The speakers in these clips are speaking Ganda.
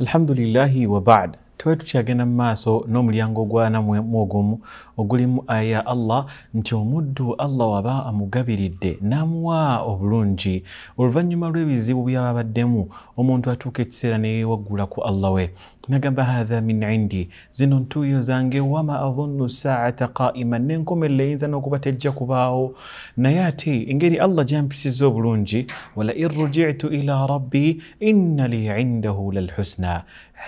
الحمد لله وبعد tewali tukyagenda mu maaso n'omulyango gwanamu ogumu ogulimu aya ya allah nti omuddu allah waba amugabiridde n'amuwa obulungi oluvannyuma lw'ebizibu byaba baddemu omuntu atuuka ekiseera neyewaggula ku allah we nagamba hatha min indi zino ntuuyo zange wama adhunnu saata qaiman nenkomerera eyinza n'okuba tejja kubaawo naye ate engeri allah gyampisiza obulungi walain rujitu ila rabbi inna li indahu lalhusna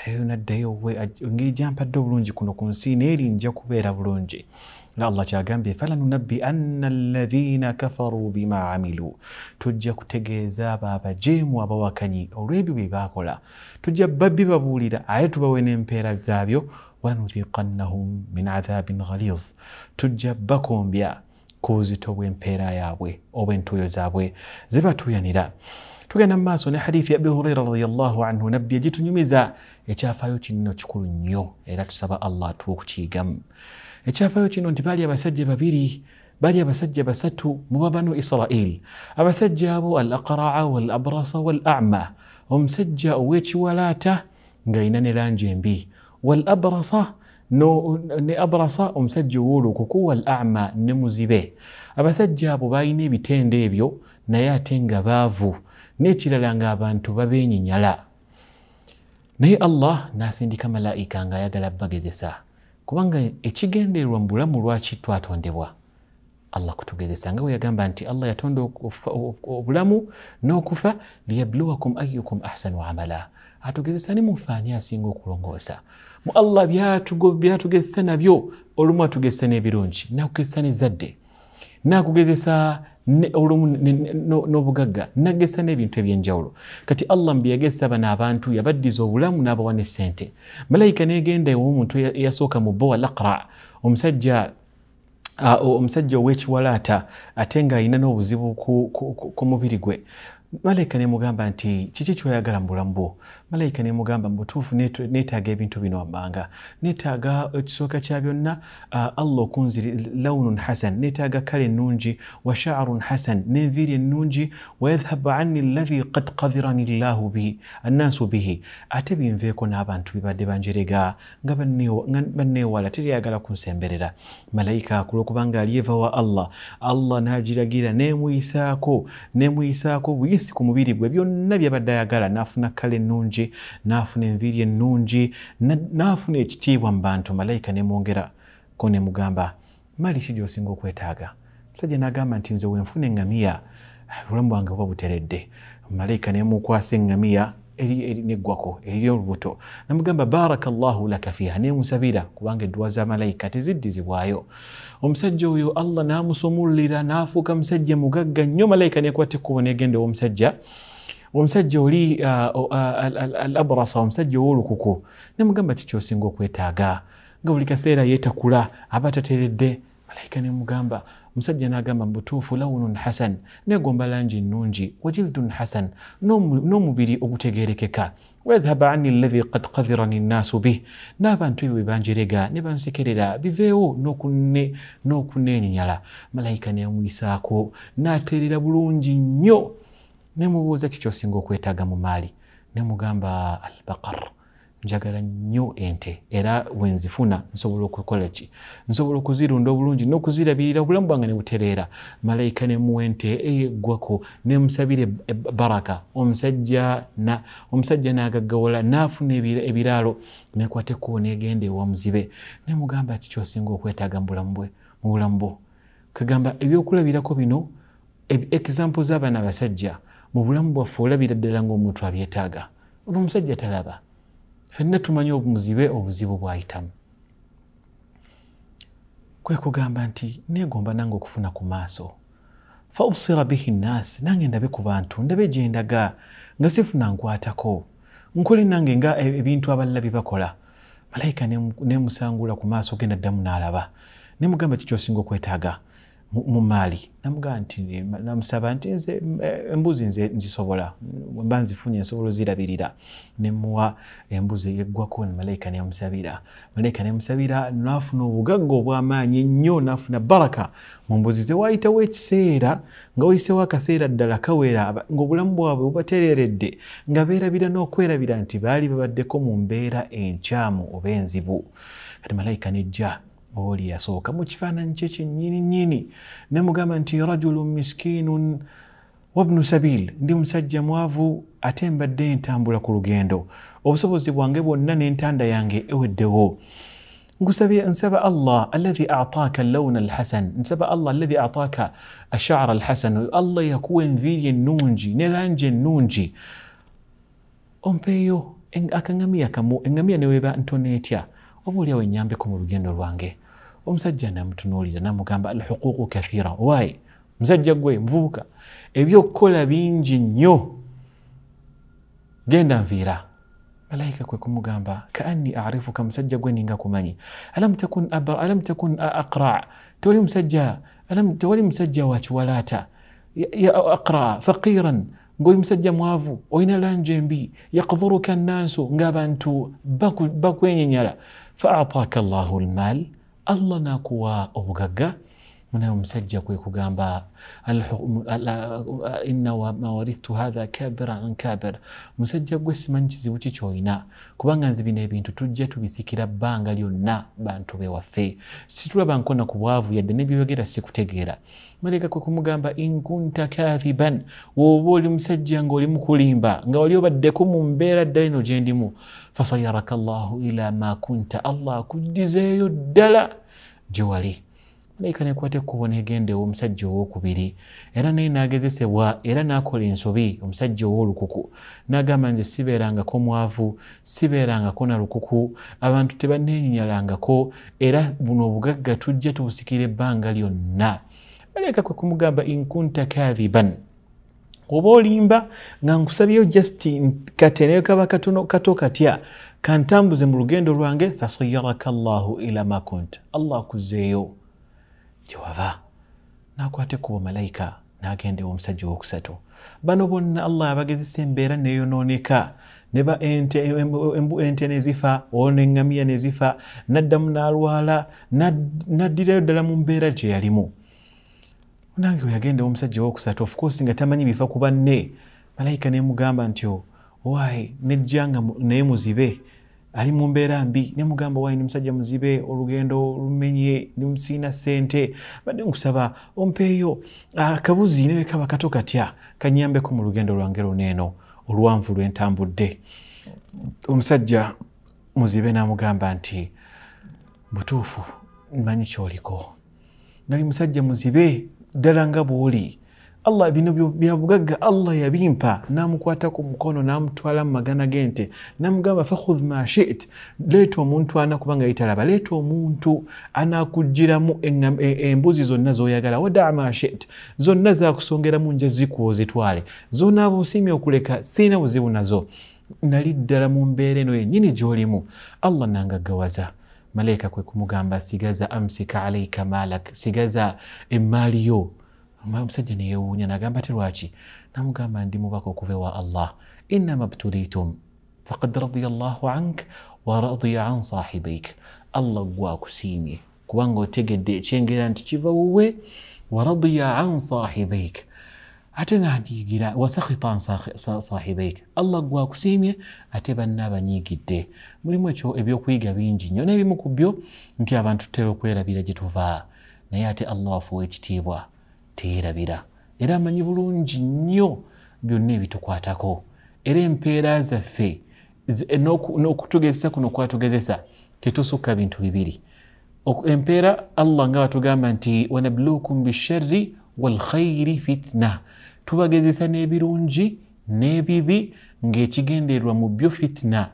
ayo naddayowe ngejampadde obulungi kuno ku nsi naye eri nja kubeera bulungi allah kyagambye falanunabbi anna alaina kafaruu bima amilu tujja kutegeeza abo abajeemu abawakanyi olw'ebyo bye baakola tujja babbi babuulira aye tubawe n'empeera zaabyo walanuhiqannahum min adhaabin ghaliz tujja bakombya ku buzito bw'empeera yaabwe oba entuuyo zaabwe zibatuuyanira tugenda mu maaso ne hadithi ya abi huraira radiallahu anhu nabbi egitunyumiza ekyafaayo kinno kikulu nnyo era tusaba allah atuwa okukiyigamu ekyafaayo kino nti baali abasajja babiri bali abasajja basatu muba banu isirairi abasajja abo al aqraa walabrasa walama omusajja ow'ekiwalaata ng'alina ne langi embi abrasa no, ne abrasa omusajja ow'olukuku ama ne muzibe abasajja abo baalina ebitende ebyo naye ate nga baavu nekirala ngaabantu babenyinyala naye allah nasindika malaika ngaayagala bagezesa kubanga ekigendeerwa mu bulamu lwaki twatondebwa allah kutugezesa nga weyagamba nti allah yatonda obulamu n'okufa liyabluwakum ayukum ahsanu amala atugezesa ne mufaani asinga okulongoosa mu allah byatugezesa nabyo olumu atugezesa n'ebirungi nakugezesa nezadde nakugezesa olumu n'obugagga nagesa n'ebintu ebyenjawulo kati allah mbyeyagesa bano abantu yabaddiza obulamu n'abawa nessente malayika negenda ew'omuntu eyasooka mu bowa lakra omusajja omusajja ow'ekiwalaata ate ng'ayina n'obuzibu ku mubiri gwe malayika nemugamba nti kiki kyoyagala mubulamu bwo malayika nemugamba mubutuufu neetaaga ebintu bino wammanga neetaaga ekisooka kya byonna uh, allah okunzir launun hasan neetaaga kale ennungi wa shaarun hasan nenviiri ennungi wayadhhabu ani lahi kad kadirani llahu annansu bihi ate binveeko n'abantu bibadde banjerega nga banneewala teryagala kunsemberera malayika kulwokubanga aliyeva wa allah allah nagiragira nemuyisaako nemuyisaako buyisa kristi ku mubiri gwe byonna byabadde ayagala n'afuna kale ennungi n'afuna enviiri ennungi n'afuna ekitiibwa mu bantu malayika nemwongera ko nemugamba mali ki gyosinga okwetaaga musajja n'agamba nti nze wenfuna eŋŋamiya obulamu bwange buba buteredde malayika nemukwasa eŋŋamiya neggwako eriri olubuto namugamba baraka llahu laka fiha nemusabira kubanga edduwa za malayika tezidizibwayo omusajja oyo allah namusumulira nafuuka musajja mugagga nnyo malayika nekwata ekkubo negenda womusajja omusajja oli uh, uh, alabrasa omusajja owolukuku nemugamba tikyosinga okwetaaga nga buli kaseera yetakula aba tateredde malayika nemugamba omusajja n'agamba mubutuufu lawunun hasan negomba langi nnungi wa jildun hasan n'omubiri ogutegerekeka wayadhhaba ani lladhi kad kadhirani nnaasu bih n'abantu ebyo bebanjerega ne bansekerera biveewo n'okunneenyinyala malayika nemuyisaako n'ateerera bulungi nnyo nemubuuza kikyosinga okwetaaga mu maali nemugamba albaqar njagala nnyo ente era wenzifuna nsobola okukola ki nsobola okuzirunda obulungi n'okuzirabirira obulamu bwange ne butereera malayika ne muwa ente eyeggwako ne musabira e-, e-, baraka omusajja n'agaggawala n'afuna ebiraalo nekwata ekkubo neegenda ewamuzibe ne mugamba ti kyosinga okwetaaga mu bulamu bwo kagamba ebyokulabirako bino ekisampo z'abaana basajja mu bulamu bwaffe olabira ddala ngaomuntu abyetaaga olwo omusajja talaba fenna tumanye omuzibe obuzibu bwayitamu kwe kugamba nti neegomba nange okufuna ku maaso faobusira bihi nnaasi nange ndabe ku bantu ndabe gye ndaga nga sifuna nkwatako nkole nange nga e, ebintu abalala bye bakola malayika neemusangula ku maaso genda ddamu n'alaba nemugamba kikyosinga okwetaaga mu maali namugamba nti namusaba nti nze embuzi nze nzisobola mba nzifunye ensobolo zirabirira nemuwa embuzi yeggwako malayika nemusabira malayika nemusabira nafuna obugagga obwamaanyi ennyo nafuna baraka mu mbuzi ze waayitewo ekiseera nga wayiseewo akaseera ddala kawera ngaobulamu bwabwe bubatereredde nga beerabira n'okwerabira nti baali babaddeko mu mbeera enkyamu oba enzibu kati malayika nejja oli yasooka mu kifaananyi kye kyennyininnyini ne mugamba nti rajulun miskiinun wabnu sabiil ndi musajja mwavu ate mbadde ntambula ku lugendo obusobozi bwange bwonna n'entanda yange eweddewo nsaba allah alahi ataaka lawna alhasan nsaba allah alahi ataaka ashara alhasan oyo allah yakuwa enviiri ennungi ne langi ennungi ompeeyo akaamiya kamu eŋamiya neweeba ntoneetya oba oliawo ennyambeko mu lugendo lwange omusajja namutunuulira namugamba alhuquuqu kathira waayi musajja gwe muvubuka ebyokukola bingi nnyo genda nviira malaika kwe kumugamba kaanni arifuka musajja gwe ninga kumanyi alam takun, abra, alam takun aqra tewali musajja alam tewali musajja wa kiwalaata ya aqra faqiran ngaoli musajja mwavu olina langi embi yakdhuruka nnaasu ng'abantu bakwenyenyala faataka llahu lmaal allah nakuwa obugagga munawe omusajja kwe kugamba inna wama warithtu hatha kabira an kabira musajja gwe simanyi kizibu ki kyolina kubanga nze bino ebintu tujja tubisikira bbanga lyonna bantu bewaffe situlaba nkona ku bwavu yadde nebyoyogera sikutegeera malayika kwe kumugamba inkunta kathiban woba oli musajja ngaoli mukulimba nga wali obaddeko mu mbeera ddala eno gye ndimu fasayaraka llahu ila ma kunta allah akuddizeeyo ddala gye wali malayika nekwata ekkubo negendawo omusajja owokubiri era naye nagezesebwa era nakola ensobi omusajja owolukuku nagamba nze siberangako mwavu siberangako nalukuku abantu tebaneenyinyalangako era buno obugagga tujja tubusikira ebbanga lyonna malayika kwe kumugamba inkunta kathiban oba olimba nga nkusabyeyo justi katenayo kaba kato katya kantambuze mu lugendo lwange fasayaraka llahu ila makunt allah akuzeeyo gyewava nakwate kubo malayika nagendewa omusajja owokusatu bano bonna allah abagezesa embeera neyonooneka ente nezifa oneŋamiya nezifa naddamu nalwala naddirayo ddala mu mbeera gye yalimu nange weyagendewa omusajja owokusatu ofcourse nga tamanyi bifa ku banne malayika nemugamba nti owaayi oh, nejjanga naye muzibe ali mu mbeera mbi ne mugamba wayi ndi musajja muzibe olugendo olumenye ndimusiina sente badde nkusaba ompeeyo akabuzi newe kaba kato katya kanyambeko mu lugendo lwange luneeno olwanvu lwentambudde omusajja muzibe namugamba nti butuufu mmanyi kyoliko nali musajja muzibe ddala nga bw'oli allah bino byabugagga allah yabimpa namukwata ku mukono namutwala mumagana gente namugamba fakhudh ma shit leeta omuntu anakubanga yitalaba leeta omuntu anakugiramu e, embuzi zonna zoyagala wada ma shit zonna zakusongeramu nja zikuwa ozitwale zonaaba osiimye okuleka siina buzibu nazo nali ddala mu mbeera eno yenyini gyolimu allah nangagawaza malaika kwe kumugamba sigaza amsika alaika malak sigaza emaaliyo omusajja neyewuunya nagamba ti lwaki namugamba ndi mubaka okuva ewa allah inama btulitum faqad radia llah ank waradiya an sahibik allah gwakusiimye kubanga otegedde ekyengera nti kiva wuwe waradiya an sahibik ate nanyiigira wasakhita an sahibik allah gwakusiimye ate banna banyiigidde mulimu ekyo ebyokuyiga bingi nnyo naebimu ku byo nti abantu tutera okwerabira gye tuva naye ate allah wafuwa ekitiibwa teyerabira era amanyi bulungi nnyo byonna ebitukwatako era empeera zaffe n'okutugezesa kuno kwatugezesa tetusukka bintu bibiri empeera allah nga batugamba nti wanabluukum bishari walkhairi fitina tubagezesa n'ebirungi n'ebibi ng'ekigendeerwa mu byo fitina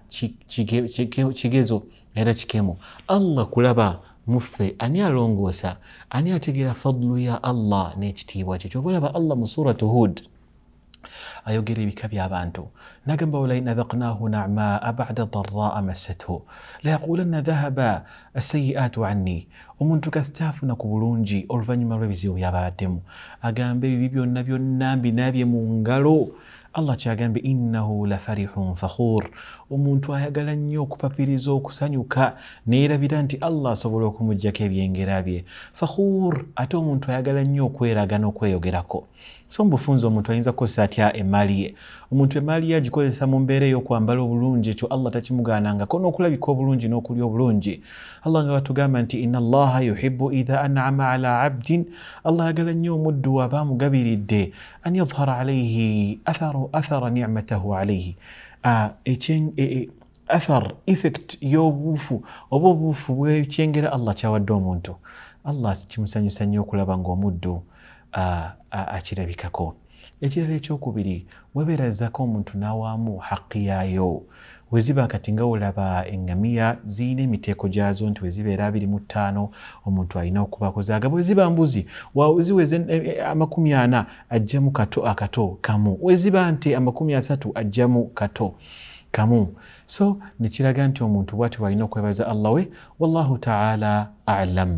kigezo era kikemu allah kulaba muffe ani alongoosa ani ategera fadulu ya allah n'ekitiibwa kye kyova olaba allah mu suratu hud ayogera ebika by'abantu nagamba walain adhaqnahu namaa bada daraa massathu layaqulanna dhahaba asayiaatu anni omuntu kasitaafuna ku bulungi oluvannyuma lw'ebizibu byababaddemu agamba ebibi byonna byonna mbinaabye mu ngalo allah kyagambye innahu lafarihun fakhur omuntu ayagala nnyo okupapiriza okusanyuka neyerabira nti allah asobola okumugjako ebyengera bye fakhur ate omuntu ayagala nnyo okweraga n'okweyogerako so mubufunzi omuntu ayinza kukozesa atya emaali ye omuntu emaali ye agikozesa mu mbeera ey'okwambala obulungi ekyo allah takimugaanangako n'okulabika obulungi n'okulya obulungi allah nga batugamba nti ina allaha yuhibu idha anama ala abdin allah ayagala nnyo omuddu waba amugabiridde an yadhara alaihi athar أثر نعمته عليه أثر إفكت يوبوف وبوبوف ويتشنجر الله تشاوى دومونت الله تشمسن يسن يوكولا بانغو مدو أشيرا بكاكو أشيرا لتشوكو بدي وبرزاكو منتو نوامو حقيا يو we ziba kati nga olaba eŋŋamiya ziyina emiteeko gyazo nti we zibeera abiri mu ttaano omuntu alina okubakoza agaba we ziba mbuzi ziweze eh, eh, amakumi ana ajjamu kato akato kamu we ziba nti amakumi asatu ajjamu kato kamu so nekiraga nti omuntu bwati walina okwebaza allah we wallahu taala alam